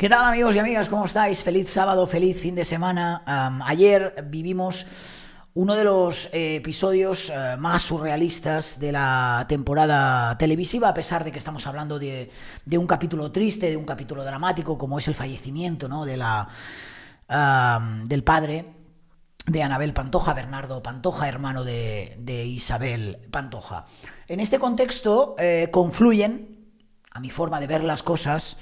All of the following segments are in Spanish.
¿Qué tal amigos y amigas? ¿Cómo estáis? Feliz sábado, feliz fin de semana. ayer vivimos uno de los eh, episodios eh, más surrealistas de la temporada televisiva, a pesar de que estamos hablando de, un capítulo triste, de un capítulo dramático, como es el fallecimiento de la, del padre de Anabel Pantoja, Bernardo Pantoja, hermano de, Isabel Pantoja. En este contexto eh, confluyen, a mi forma de ver las cosas,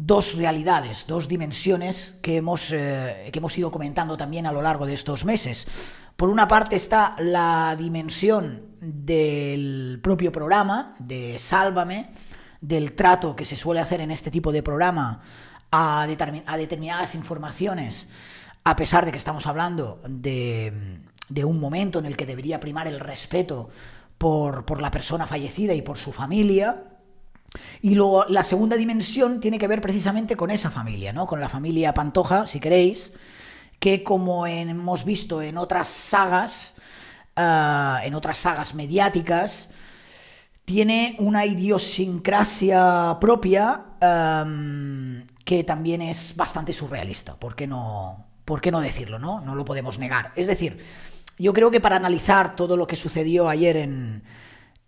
dos realidades, dos dimensiones que hemos, eh, que hemos ido comentando también a lo largo de estos meses. Por una parte está la dimensión del propio programa, de Sálvame, del trato que se suele hacer en este tipo de programa a, a determinadas informaciones, a pesar de que estamos hablando de, de, un momento en el que debería primar el respeto por, por la persona fallecida y por su familia y luego la segunda dimensión tiene que ver precisamente con esa familia, ¿no? Con la familia Pantoja, si queréis, que como hemos visto en otras sagas, ah, en otras sagas mediáticas, tiene una idiosincrasia propia que también es bastante surrealista. ¿Por qué no, por qué no decirlo, no? No lo podemos negar. Es decir, yo creo que para analizar todo lo que sucedió ayer en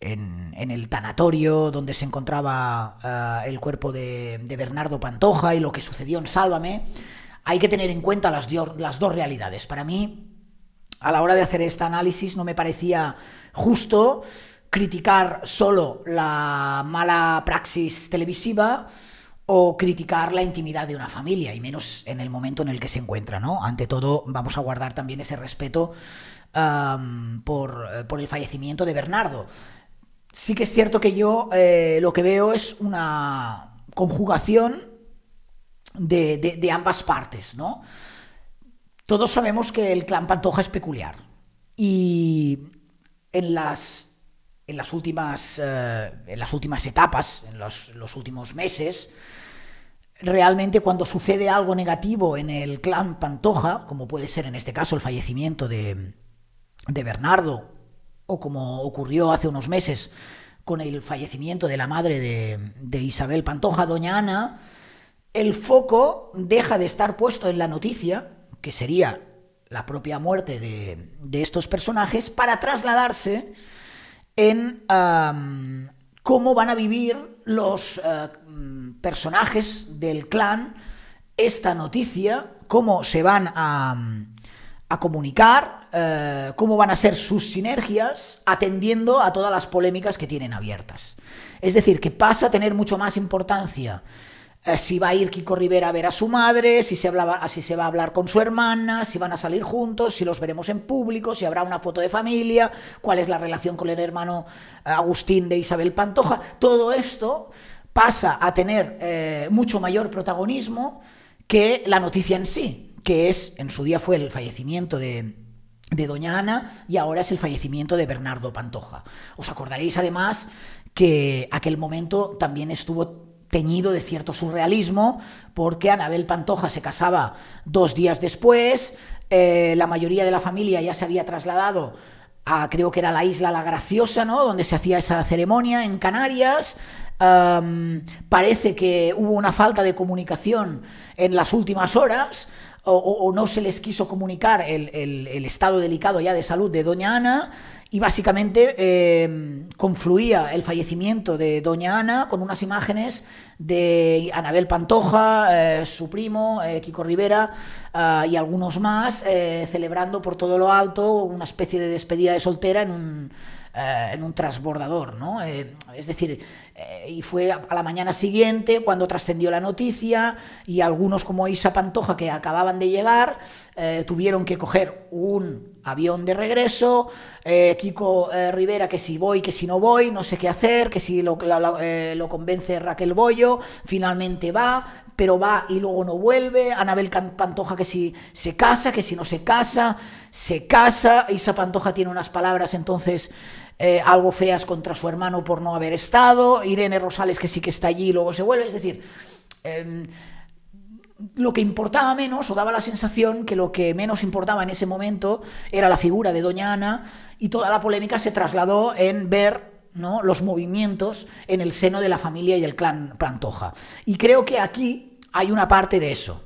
en, el tanatorio donde se encontraba eh, el cuerpo de, Bernardo Pantoja y lo que sucedió en Sálvame, hay que tener en cuenta las, dos realidades. Para mí, a la hora de hacer este análisis, no me parecía justo criticar solo la mala praxis televisiva o criticar la intimidad de una familia, y menos en el momento en el que se encuentra, Ante todo, vamos a guardar también ese respeto eh, eh, por el fallecimiento de Bernardo. Sí que es cierto que yo eh, lo que veo es una conjugación de, ambas partes, ¿no? Todos sabemos que el clan Pantoja es peculiar y en las, eh, últimas, etapas, en los, últimos meses, realmente cuando sucede algo negativo en el clan Pantoja, como puede ser en este caso el fallecimiento de Bernardo o como ocurrió hace unos meses con el fallecimiento de la madre de, Isabel Pantoja, doña Ana, el foco deja de estar puesto en la noticia, que sería la propia muerte de, estos personajes, para trasladarse en cómo van a vivir los eh, personajes del clan esta noticia, cómo se van a a comunicar eh, cómo van a ser sus sinergias atendiendo a todas las polémicas que tienen abiertas. Es decir, que pasa a tener mucho más importancia eh, si va a ir Kiko Rivera a ver a su madre, si se, hablaba, si se va a hablar con su hermana, si van a salir juntos, si los veremos en público, si habrá una foto de familia, cuál es la relación con el hermano eh, Agustín de Isabel Pantoja. Todo esto pasa a tener mucho mayor protagonismo que la noticia en sí que es, en su día fue el fallecimiento de, Doña Ana y ahora es el fallecimiento de Bernardo Pantoja. Os acordaréis además que aquel momento también estuvo teñido de cierto surrealismo, porque Anabel Pantoja se casaba dos días después, eh, la mayoría de la familia ya se había trasladado a, creo que era la isla La Graciosa, ¿no? Donde se hacía esa ceremonia en Canarias. parece que hubo una falta de comunicación en las últimas horas, o, no se les quiso comunicar el, estado delicado ya de salud de doña Ana y básicamente em, confluía el fallecimiento de doña Ana con unas imágenes de Anabel Pantoja, eh, su primo, eh, Kiko Rivera ah, y algunos más eh, celebrando por todo lo alto una especie de despedida de soltera en un eh, en un transbordador, ¿no? Eh, es decir, eh, y fue a la mañana siguiente cuando trascendió la noticia y algunos como Isa Pantoja, que acababan de llegar, tuvieron que coger un avión de regreso, Kiko Rivera que si voy, que si no voy, no sé qué hacer, que si lo, lo convence Raquel Bollo, finalmente va, pero va y luego no vuelve, Anabel Pantoja que si se casa, que si no se casa, se casa, Isa Pantoja tiene unas palabras entonces eh, algo feas contra su hermano por no haber estado, Irene Rosales que sí que está allí y luego se vuelve, es decir... Em, lo que importaba menos o daba la sensación que lo que menos importaba en ese momento era la figura de Doña Ana y toda la polémica se trasladó en ver los movimientos en el seno de la familia y el clan Plantoja. Y creo que aquí hay una parte de eso.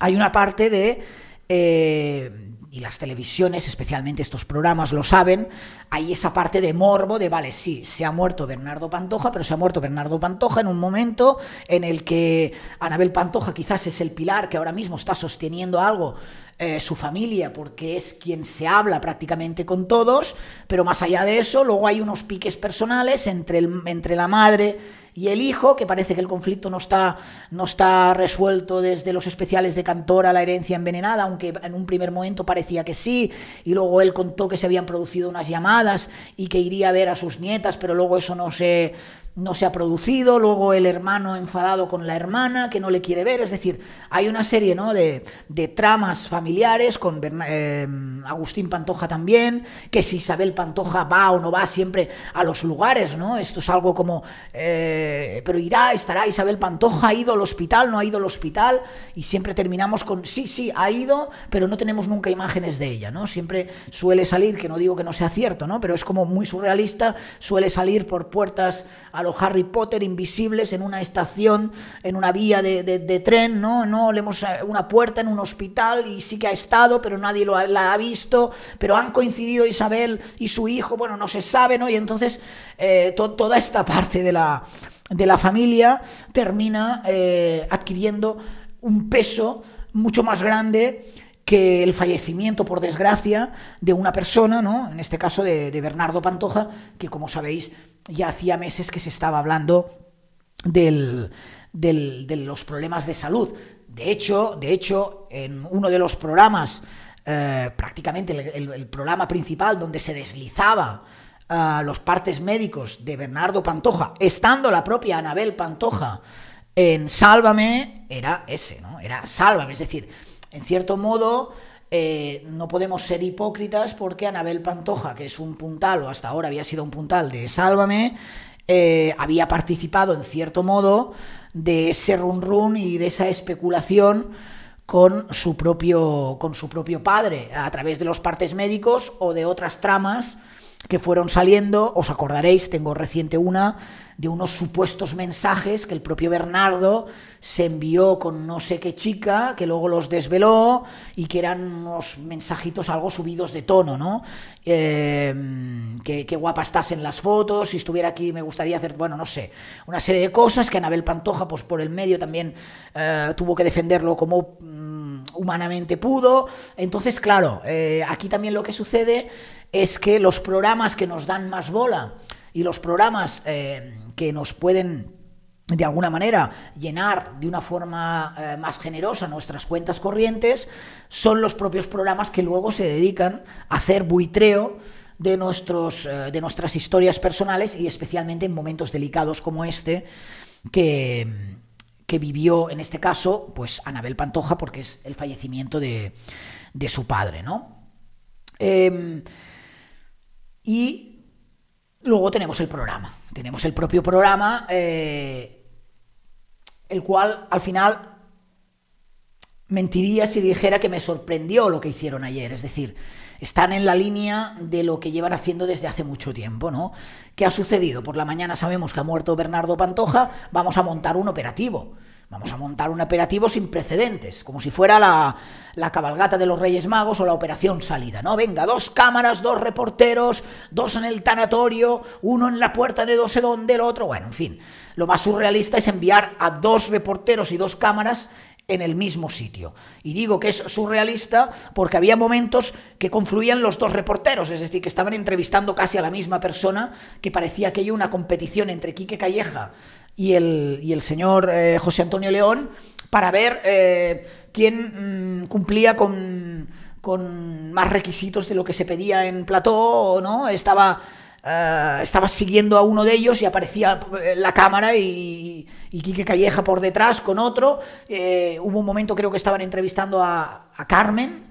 Hay una parte de... Eh, y las televisiones, especialmente estos programas, lo saben, hay esa parte de morbo de, vale, sí, se ha muerto Bernardo Pantoja, pero se ha muerto Bernardo Pantoja en un momento en el que Anabel Pantoja quizás es el pilar que ahora mismo está sosteniendo algo, eh, su familia, porque es quien se habla prácticamente con todos, pero más allá de eso, luego hay unos piques personales entre, el, entre la madre y el hijo, que parece que el conflicto no está, no está resuelto desde los especiales de Cantora, la herencia envenenada, aunque en un primer momento parecía que sí, y luego él contó que se habían producido unas llamadas y que iría a ver a sus nietas, pero luego eso no se no se ha producido, luego el hermano enfadado con la hermana que no le quiere ver, es decir, hay una serie ¿no? de, de, tramas familiares con eh, Agustín Pantoja también, que si Isabel Pantoja va o no va siempre a los lugares, ¿no? esto es algo como, eh, pero irá, estará Isabel Pantoja, ha ido al hospital, no ha ido al hospital, y siempre terminamos con, sí, sí, ha ido, pero no tenemos nunca imágenes de ella, ¿no? siempre suele salir, que no digo que no sea cierto, ¿no? pero es como muy surrealista, suele salir por puertas a los Harry Potter invisibles en una estación, en una vía de, tren, ¿no? No le eh, una puerta en un hospital y sí que ha estado, pero nadie lo ha, la ha visto, pero han coincidido Isabel y su hijo, bueno, no se sabe, ¿no? Y entonces eh, toda esta parte de la, familia termina eh, adquiriendo un peso mucho más grande que el fallecimiento, por desgracia, de una persona, ¿no? en este caso de, Bernardo Pantoja, que como sabéis ya hacía meses que se estaba hablando de los problemas de salud. De hecho, de hecho en uno de los programas, eh, prácticamente el, programa principal donde se deslizaba a eh, los partes médicos de Bernardo Pantoja, estando la propia Anabel Pantoja en Sálvame, era ese, ¿no? Era Sálvame, es decir, en cierto modo, eh, no podemos ser hipócritas porque Anabel Pantoja, que es un puntal, o hasta ahora había sido un puntal de Sálvame, eh, había participado en cierto modo de ese run run y de esa especulación con su propio con su propio padre a través de los partes médicos o de otras tramas que fueron saliendo os acordaréis tengo reciente una de unos supuestos mensajes que el propio Bernardo se envió con no sé qué chica, que luego los desveló y que eran unos mensajitos algo subidos de tono, ¿no? Em, que, guapa estás en las fotos, si estuviera aquí me gustaría hacer, bueno, no sé, una serie de cosas que Anabel Pantoja, pues por el medio también eh, tuvo que defenderlo como mm, humanamente pudo. Entonces, claro, eh, aquí también lo que sucede es que los programas que nos dan más bola, y los programas eh, que nos pueden de alguna manera llenar de una forma eh, más generosa nuestras cuentas corrientes, son los propios programas que luego se dedican a hacer buitreo de, nuestros, eh, de nuestras historias personales y especialmente en momentos delicados como este que, que vivió en este caso pues Anabel Pantoja porque es el fallecimiento de, su padre. ¿no? Em, y Luego tenemos el programa. Tenemos el propio programa, eh, el cual al final mentiría si dijera que me sorprendió lo que hicieron ayer. Es decir, están en la línea de lo que llevan haciendo desde hace mucho tiempo, ¿no? ¿Qué ha sucedido? Por la mañana sabemos que ha muerto Bernardo Pantoja, vamos a montar un operativo. Vamos a montar un operativo sin precedentes, como si fuera la, cabalgata de los Reyes Magos o la operación salida, ¿no? Venga, dos cámaras, dos reporteros, dos en el tanatorio, uno en la puerta de no sé dónde, el otro, bueno, en fin. Lo más surrealista es enviar a dos reporteros y dos cámaras en el mismo sitio. Y digo que es surrealista porque había momentos que confluían los dos reporteros, es decir, que estaban entrevistando casi a la misma persona, que parecía que hay una competición entre Quique Calleja y el, y el señor eh, José Antonio León para ver eh, quién mm, cumplía con, más requisitos de lo que se pedía en plató o no, estaba, eh, estaba siguiendo a uno de ellos y aparecía la cámara y y Quique Calleja por detrás con otro. Eh, hubo un momento, creo que estaban entrevistando a, Carmen,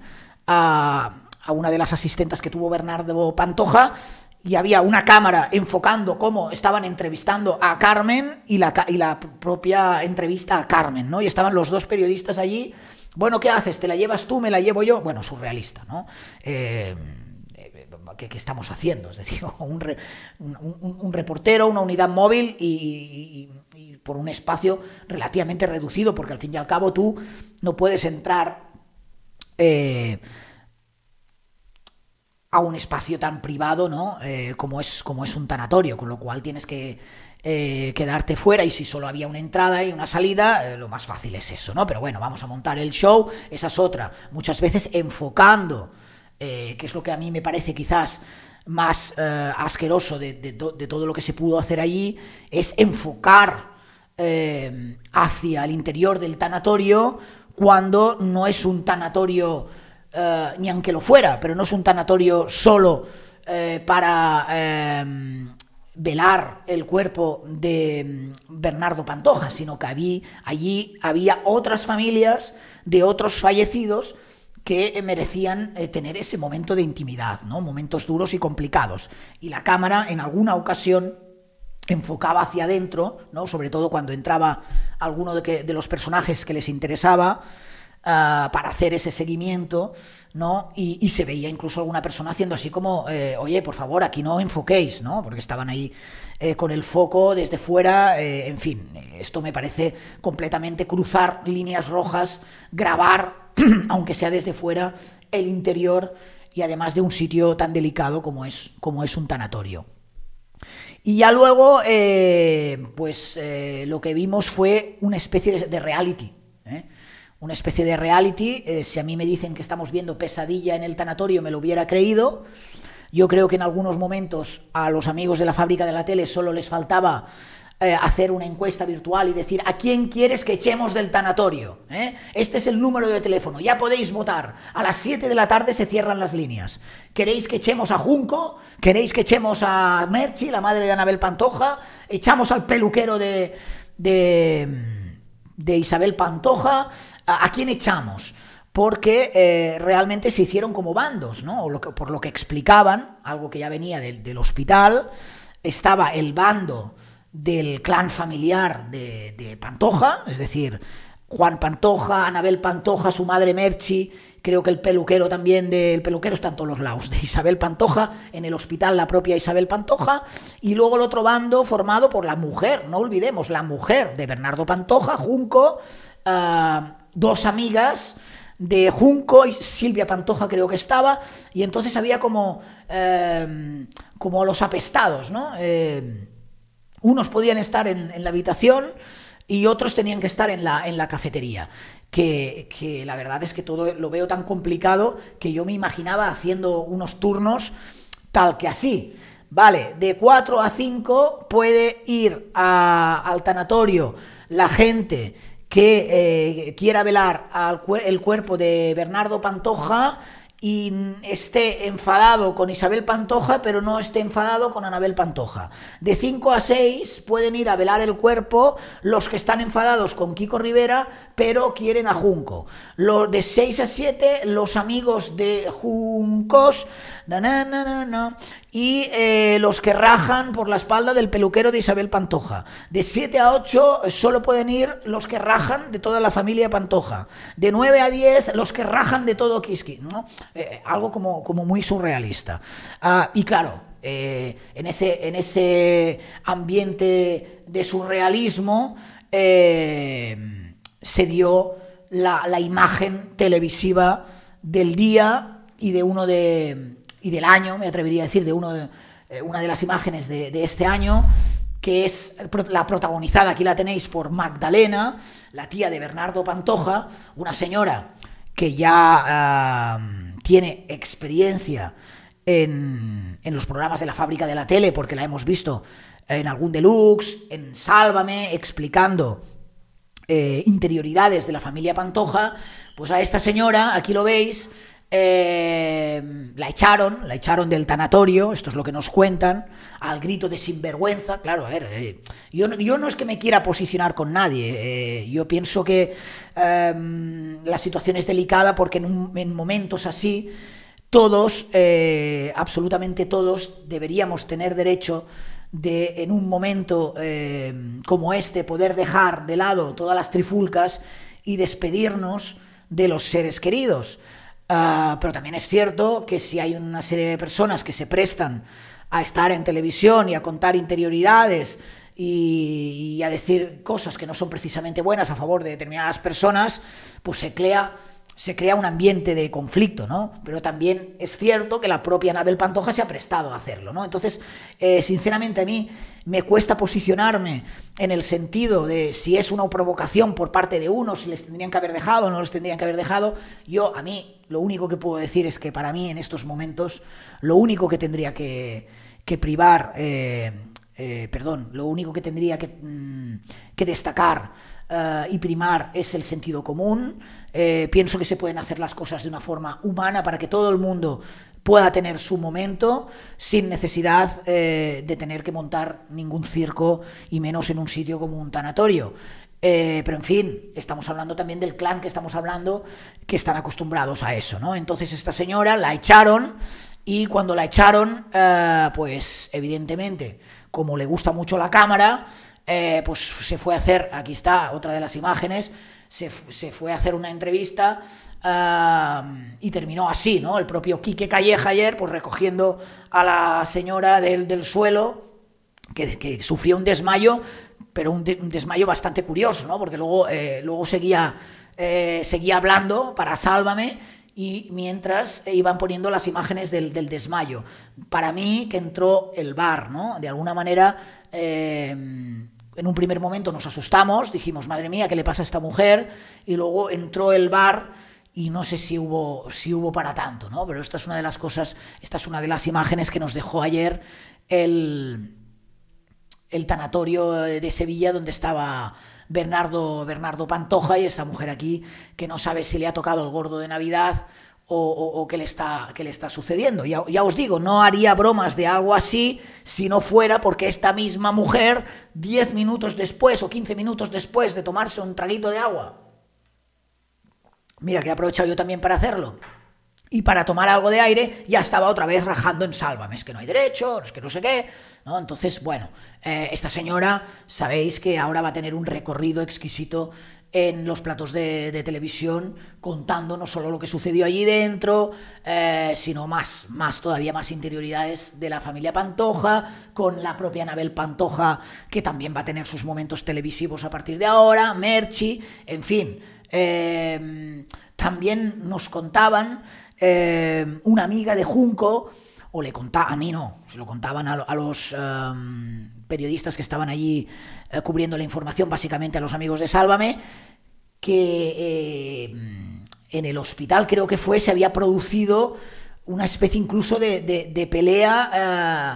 a, una de las asistentas que tuvo Bernardo Pantoja, y había una cámara enfocando cómo estaban entrevistando a Carmen y la, y la propia entrevista a Carmen, ¿no? Y estaban los dos periodistas allí. Bueno, ¿qué haces? ¿Te la llevas tú? ¿Me la llevo yo? Bueno, surrealista, ¿no? Eh, que estamos haciendo? Es decir, un, reportero, una unidad móvil y, por un espacio relativamente reducido, porque al fin y al cabo tú no puedes entrar eh, a un espacio tan privado eh, como, es, como es un tanatorio, con lo cual tienes que eh, quedarte fuera y si solo había una entrada y una salida, lo más fácil es eso, ¿no? Pero bueno, vamos a montar el show, esa es otra, muchas veces enfocando eh, que es lo que a mí me parece quizás más eh, asqueroso de, todo lo que se pudo hacer allí, es enfocar eh, hacia el interior del tanatorio cuando no es un tanatorio, ni aunque lo fuera, pero no es un tanatorio solo para velar el cuerpo de mm, Bernardo Pantoja, sino que allí había otras familias de otros fallecidos que eh, merecían eh, tener ese momento de intimidad, ¿no? momentos duros y complicados. Y la cámara en alguna ocasión enfocaba hacia adentro, ¿no? sobre todo cuando entraba alguno de los personajes que les interesaba, Ah, para hacer ese seguimiento, ¿no? Y, se veía incluso alguna persona haciendo así como, eh, oye, por favor, aquí no enfoquéis, ¿no? Porque estaban ahí eh, con el foco desde fuera, eh, en fin, esto me parece completamente cruzar líneas rojas, grabar, aunque sea desde fuera, el interior y además de un sitio tan delicado como es, como es un tanatorio. Y ya luego, pues lo que vimos fue una especie de, reality. ¿eh? una especie de reality. Eh, si a mí me dicen que estamos viendo pesadilla en el tanatorio, me lo hubiera creído. Yo creo que en algunos momentos a los amigos de la fábrica de la tele solo les faltaba eh, hacer una encuesta virtual y decir a quién quieres que echemos del tanatorio. ¿eh? Este es el número de teléfono, ya podéis votar. A las 7 de la tarde se cierran las líneas. ¿Queréis que echemos a Junco? ¿Queréis que echemos a Merchi, la madre de Anabel Pantoja? ¿Echamos al peluquero de, de de Isabel Pantoja, ¿a, quién echamos? porque eh, realmente se hicieron como bandos, ¿no? por lo que explicaban, algo que ya venía del, hospital, estaba el bando del clan familiar de, de Pantoja, es decir, Juan Pantoja, Anabel Pantoja, su madre Merchi, creo que el peluquero también del peluquero está en todos los lados, de Isabel Pantoja, en el hospital la propia Isabel Pantoja, y luego el otro bando formado por la mujer, no olvidemos, la mujer de Bernardo Pantoja, Junco, ah, dos amigas de Junco y Silvia Pantoja creo que estaba, y entonces había como, em, como los apestados, ¿no? Eh, unos podían estar en la habitación, y otros tenían que estar en la, en la cafetería. Que, la verdad es que todo lo veo tan complicado que yo me imaginaba haciendo unos turnos tal que así. Vale, de 4 a 5 puede ir al tanatorio la gente que eh, quiera velar al, el cuerpo de Bernardo Pantoja y esté enfadado con Isabel Pantoja, pero no esté enfadado con Anabel Pantoja. De 5 a 6 pueden ir a velar el cuerpo los que están enfadados con Kiko Rivera, pero quieren a Junco. Los de 6 a 7, los amigos de Juncos y eh, los que rajan por la espalda del peluquero de Isabel Pantoja. De 7 a 8 eh, solo pueden ir los que rajan de toda la familia Pantoja. De 9 a 10 los que rajan de todo Kiski. ¿no? Eh, algo como, como, muy surrealista. Ah, y claro, en, ese, en ese ambiente de surrealismo se dio la imagen televisiva del día y de uno de y del año, me atrevería a decir, de uno eh, una de las imágenes de, este año, que es la protagonizada, aquí la tenéis, por Magdalena, la tía de Bernardo Pantoja, una señora que ya ah, tiene experiencia en, los programas de la fábrica de la tele, porque la hemos visto en algún deluxe, en Sálvame, explicando eh, interioridades de la familia Pantoja, pues a esta señora, aquí lo veis, eh, la echaron, la echaron del tanatorio, esto es lo que nos cuentan, al grito de sinvergüenza. Claro, a ver, eh, yo, no es que me quiera posicionar con nadie, eh, yo pienso que em, la situación es delicada porque en, en momentos así todos, absolutamente todos, deberíamos tener derecho de en un momento em, como este poder dejar de lado todas las trifulcas y despedirnos de los seres queridos. Ah, pero también es cierto que si hay una serie de personas que se prestan a estar en televisión y a contar interioridades y, y a decir cosas que no son precisamente buenas a favor de determinadas personas, pues se crea se crea un ambiente de conflicto, ¿no? Pero también es cierto que la propia Anabel Pantoja se ha prestado a hacerlo, ¿no? Entonces, eh, sinceramente a mí me cuesta posicionarme en el sentido de si es una provocación por parte de uno, si les tendrían que haber dejado o no les tendrían que haber dejado. Yo, a mí, lo único que puedo decir es que para mí en estos momentos, lo único que tendría que, privar, eh, eh, perdón, lo único que tendría que, mm, que destacar y primar es el sentido común, eh, pienso que se pueden hacer las cosas de una forma humana para que todo el mundo pueda tener su momento sin necesidad eh, de tener que montar ningún circo y menos en un sitio como un tanatorio. Eh, pero en fin, estamos hablando también del clan que estamos hablando, que están acostumbrados a eso, Entonces esta señora la echaron y cuando la echaron, pues evidentemente, como le gusta mucho la cámara, pues se fue a hacer, aquí está otra de las imágenes, se, fue a hacer una entrevista y terminó así, ¿no? El propio Quique Calleja ayer, pues recogiendo a la señora del, suelo, que, sufrió un desmayo, pero un, desmayo bastante curioso, ¿no? Porque luego, eh, luego seguía, eh, seguía hablando para Sálvame y mientras eh, iban poniendo las imágenes del, desmayo. Para mí que entró el bar, ¿no? De alguna manera en un primer momento nos asustamos, dijimos, madre mía, ¿qué le pasa a esta mujer? Y luego entró el bar y no sé si hubo, si hubo para tanto, ¿no? Pero esta es una de las cosas, esta es una de las imágenes que nos dejó ayer el, el tanatorio de Sevilla donde estaba Bernardo, Bernardo Pantoja y esta mujer aquí que no sabe si le ha tocado el gordo de Navidad o, qué, le está, le está sucediendo. Ya, ya, os digo, no haría bromas de algo así si no fuera porque esta misma mujer, 10 minutos después o 15 minutos después de tomarse un traguito de agua, mira que he aprovechado yo también para hacerlo. Y para tomar algo de aire ya estaba otra vez rajando en sálvame, es que no hay derecho, es que no sé qué. ¿no? Entonces, bueno, eh, esta señora, sabéis que ahora va a tener un recorrido exquisito en los platos de, televisión contando no solo lo que sucedió allí dentro, eh, sino más, más todavía más interioridades de la familia Pantoja, con la propia Anabel Pantoja, que también va a tener sus momentos televisivos a partir de ahora, Merchi, en fin. Em, también nos contaban em, una amiga de Junco, o le contaban, a mí no, se lo contaban a, los em, periodistas que estaban allí eh, cubriendo la información, básicamente a los amigos de Sálvame, que eh, en el hospital creo que fue, se había producido una especie incluso de, de pelea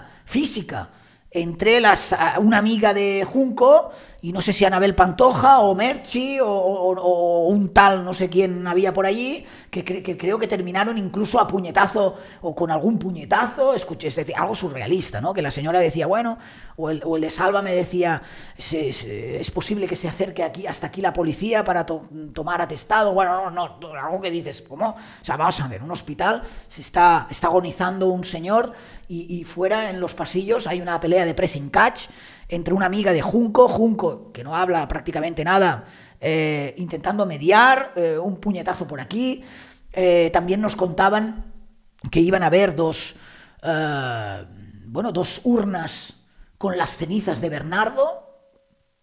eh, física entre las, una amiga de Junco y no sé si Anabel Pantoja o Merchi o, un tal no sé quién había por allí, que, que, creo que terminaron incluso a puñetazo o con algún puñetazo, escuché, es algo surrealista, ¿no? Que la señora decía, bueno, o el, de Salva me decía, es, posible que se acerque aquí, hasta aquí la policía para tomar atestado, bueno, no, no, algo que dices, ¿cómo? O sea, vamos a ver, un hospital se está, agonizando un señor y, y fuera en los pasillos hay una pelea de pressing catch entre una amiga de Junco, Junco, que no habla prácticamente nada, eh, intentando mediar, eh, un puñetazo por aquí. Eh, también nos contaban que iban a haber dos, bueno, dos urnas con las cenizas de Bernardo.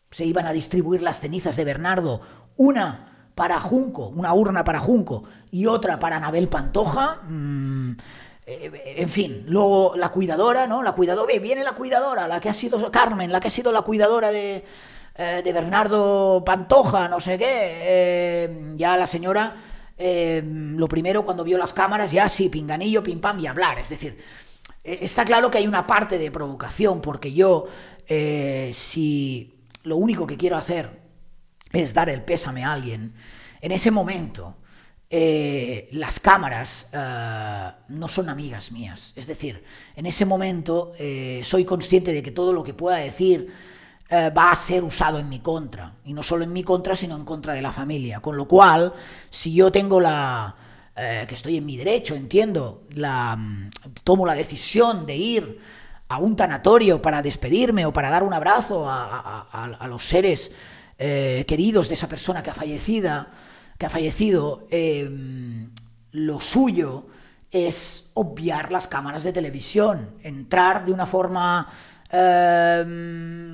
Se iban a distribuir las cenizas de Bernardo, una para Junco, una urna para Junco y otra para Anabel Pantoja. Mm, eh, en fin, luego la cuidadora, ¿no? La cuidadora, viene la cuidadora, la que ha sido Carmen, la que ha sido la cuidadora de, eh, de Bernardo Pantoja, no sé qué. Eh, ya la señora, lo primero cuando vio las cámaras, ya sí, pinganillo, pim pam y hablar. Es decir, está claro que hay una parte de provocación, porque yo, si lo único que quiero hacer es dar el pésame a alguien, en ese momento eh, las cámaras eh, no son amigas mías. Es decir, en ese momento eh, soy consciente de que todo lo que pueda decir va a ser usado en mi contra. Y no solo en mi contra, sino en contra de la familia. Con lo cual, si yo tengo la... que estoy en mi derecho, entiendo, la, mm, tomo la decisión de ir a un tanatorio para despedirme o para dar un abrazo a, a los seres queridos de esa persona que ha fallecido, que ha fallecido, eh, lo suyo es obviar las cámaras de televisión, entrar de una forma eh,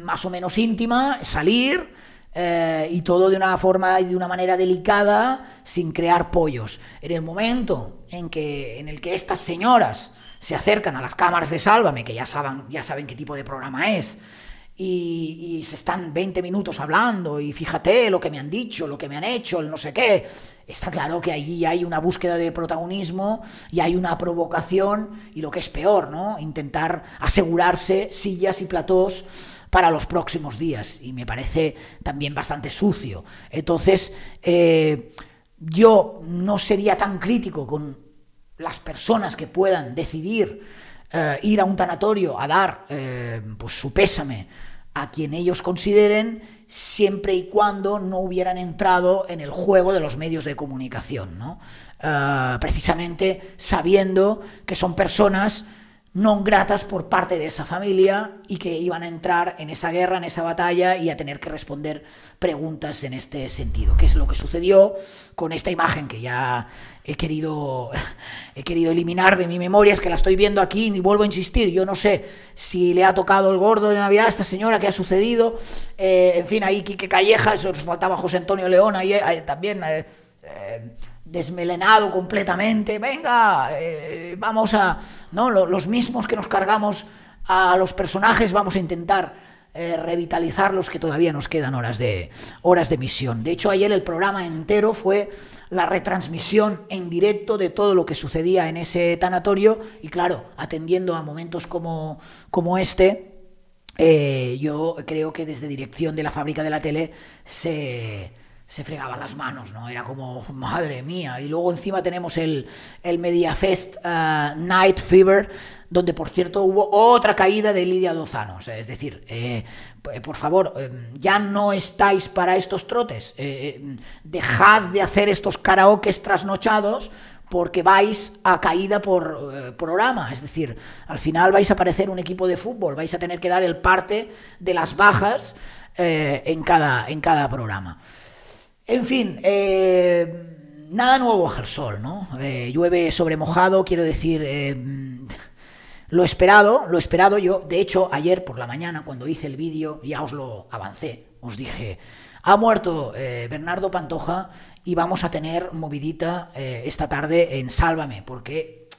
más o menos íntima, salir eh, y todo de una forma y de una manera delicada, sin crear pollos. En el momento en, que, en el que estas señoras se acercan a las cámaras de Sálvame, que ya saben, ya saben qué tipo de programa es, y, se están 20 minutos hablando y fíjate lo que me han dicho, lo que me han hecho, el no sé qué. Está claro que allí hay una búsqueda de protagonismo y hay una provocación y lo que es peor, ¿no? Intentar asegurarse sillas y platós para los próximos días y me parece también bastante sucio. Entonces, eh, yo no sería tan crítico con las personas que puedan decidir eh, ir a un tanatorio a dar eh, pues, su pésame a quien ellos consideren, siempre y cuando no hubieran entrado en el juego de los medios de comunicación, eh, precisamente sabiendo que son personas no gratas por parte de esa familia y que iban a entrar en esa guerra, en esa batalla y a tener que responder preguntas en este sentido. ¿Qué es lo que sucedió con esta imagen que ya he querido, he querido eliminar de mi memoria? Es que la estoy viendo aquí y vuelvo a insistir. Yo no sé si le ha tocado el gordo de Navidad a esta señora, qué ha sucedido. Eh, en fin, ahí Quique Calleja, nos faltaba José Antonio León, ahí eh, también. Eh, desmelenado completamente, venga, eh, vamos a, ¿no? Los mismos que nos cargamos a los personajes, vamos a intentar revitalizarlos eh, revitalizar los que todavía nos quedan horas de, horas de misión. De hecho, ayer el programa entero fue la retransmisión en directo de todo lo que sucedía en ese tanatorio y claro, atendiendo a momentos como, como este. Eh, yo creo que desde dirección de la fábrica de la tele se, se fregaban las manos, ¿no? Era como, madre mía. Y luego encima tenemos el, el MediaFest eh, Night Fever, donde por cierto hubo otra caída de Lidia Lozano. es decir, eh, por favor, eh, ya no estáis para estos trotes. dejad de hacer estos karaokes trasnochados porque vais a caída por programa. Es decir, al final vais a aparecer un equipo de fútbol, vais a tener que dar el parte de las bajas en, cada, en cada programa. En fin, eh, nada nuevo bajo el sol, ¿no? Eh, llueve sobre mojado, quiero decir, eh, mm, lo esperado, lo esperado yo. De hecho, ayer por la mañana, cuando hice el vídeo, ya os lo avancé, os dije, ha muerto Bernardo Pantoja y vamos a tener movidita esta tarde en Sálvame, porque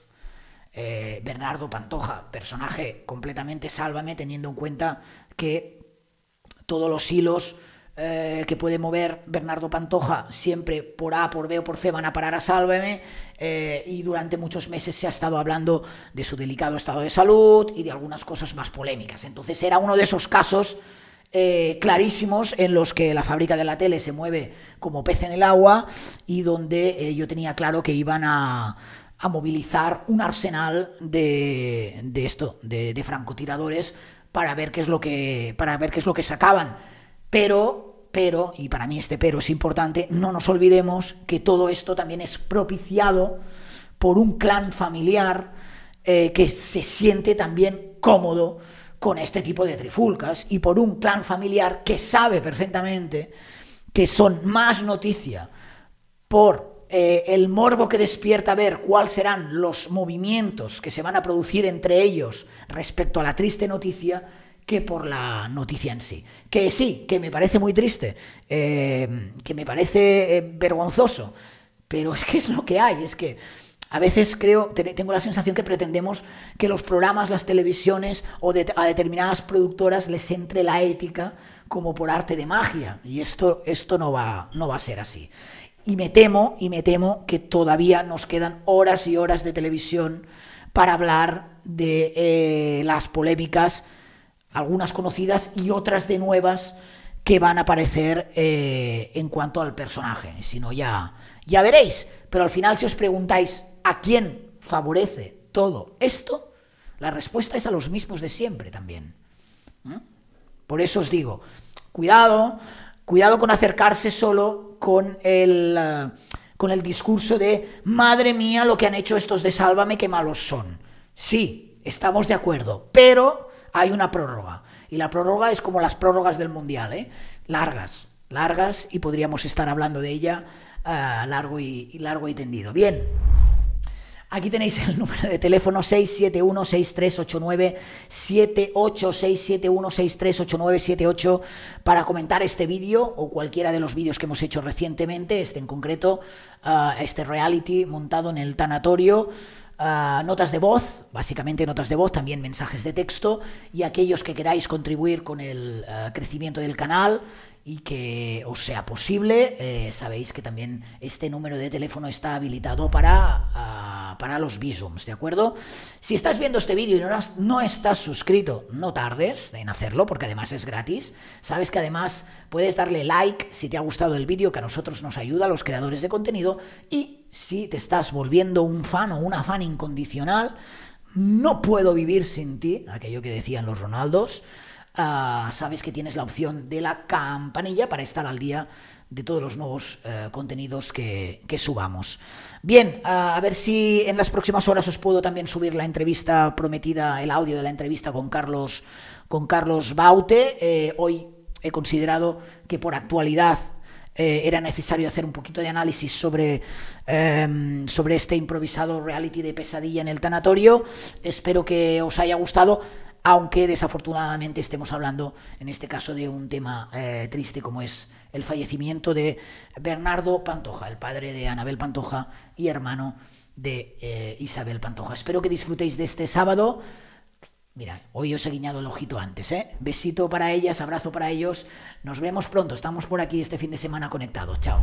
Bernardo Pantoja, personaje completamente sálvame, teniendo en cuenta que todos los hilos eh, que puede mover Bernardo Pantoja siempre por A, por B o por C van a parar a Sálveme eh, y durante muchos meses se ha estado hablando de su delicado estado de salud y de algunas cosas más polémicas. Entonces era uno de esos casos eh, clarísimos en los que la fábrica de la tele se mueve como pez en el agua y donde yo tenía claro que iban a movilizar un arsenal de, de esto, de, de, francotiradores, para ver qué es lo que, para ver qué es lo que sacaban. Pero, pero, y para mí este pero es importante, no nos olvidemos que todo esto también es propiciado por un clan familiar eh, que se siente también cómodo con este tipo de trifulcas y por un clan familiar que sabe perfectamente que son más noticia por eh, el morbo que despierta ver cuáles serán los movimientos que se van a producir entre ellos respecto a la triste noticia que por la noticia en sí. Que sí, que me parece muy triste, eh, que me parece eh, vergonzoso, pero es que es lo que hay, es que... A veces creo, tengo la sensación que pretendemos que los programas, las televisiones o a determinadas productoras les entre la ética como por arte de magia. Y esto, esto no, va, no va a ser así. Y me temo, y me temo que todavía nos quedan horas y horas de televisión para hablar de eh, las polémicas algunas conocidas y otras de nuevas que van a aparecer eh, en cuanto al personaje. Si no, ya, ya veréis. Pero al final, si os preguntáis a quién favorece todo esto, la respuesta es a los mismos de siempre también. ¿eh? Por eso os digo, cuidado, cuidado con acercarse solo con el, eh, con el discurso de, madre mía, lo que han hecho estos de Sálvame, qué malos son. Sí, estamos de acuerdo, pero hay una prórroga. Y la prórroga es como las prórrogas del Mundial, ¿eh? largas, largas y podríamos estar hablando de ella ah, largo, y, largo y tendido. Bien. Aquí tenéis el número de teléfono 671 6389 78 para comentar este vídeo o cualquiera de los vídeos que hemos hecho recientemente, este en concreto, ah, este reality montado en el tanatorio. Ah, notas de voz, básicamente notas de voz, también mensajes de texto y aquellos que queráis contribuir con el ah, crecimiento del canal, y que os sea posible, eh, sabéis que también este número de teléfono está habilitado para, ah, para los visums, ¿de acuerdo? Si estás viendo este vídeo y no, no estás suscrito, no tardes en hacerlo, porque además es gratis. Sabes que además puedes darle like si te ha gustado el vídeo, que a nosotros nos ayuda, a los creadores de contenido, y si te estás volviendo un fan o una fan incondicional, no puedo vivir sin ti, aquello que decían los Ronaldos. Ah, sabes que tienes la opción de la campanilla para estar al día de todos los nuevos eh, contenidos que, subamos. Bien, ah, a ver si en las próximas horas os puedo también subir la entrevista prometida, el audio de la entrevista con Carlos, con Carlos Baute. Eh, hoy he considerado que por actualidad eh, era necesario hacer un poquito de análisis sobre, em, sobre este improvisado reality de pesadilla en el tanatorio. Espero que os haya gustado aunque desafortunadamente estemos hablando en este caso de un tema eh, triste como es el fallecimiento de Bernardo Pantoja, el padre de Anabel Pantoja y hermano de eh, Isabel Pantoja. Espero que disfrutéis de este sábado. Mira, hoy os he guiñado el ojito antes, ¿eh? Besito para ellas, abrazo para ellos. Nos vemos pronto, estamos por aquí este fin de semana conectados. Chao.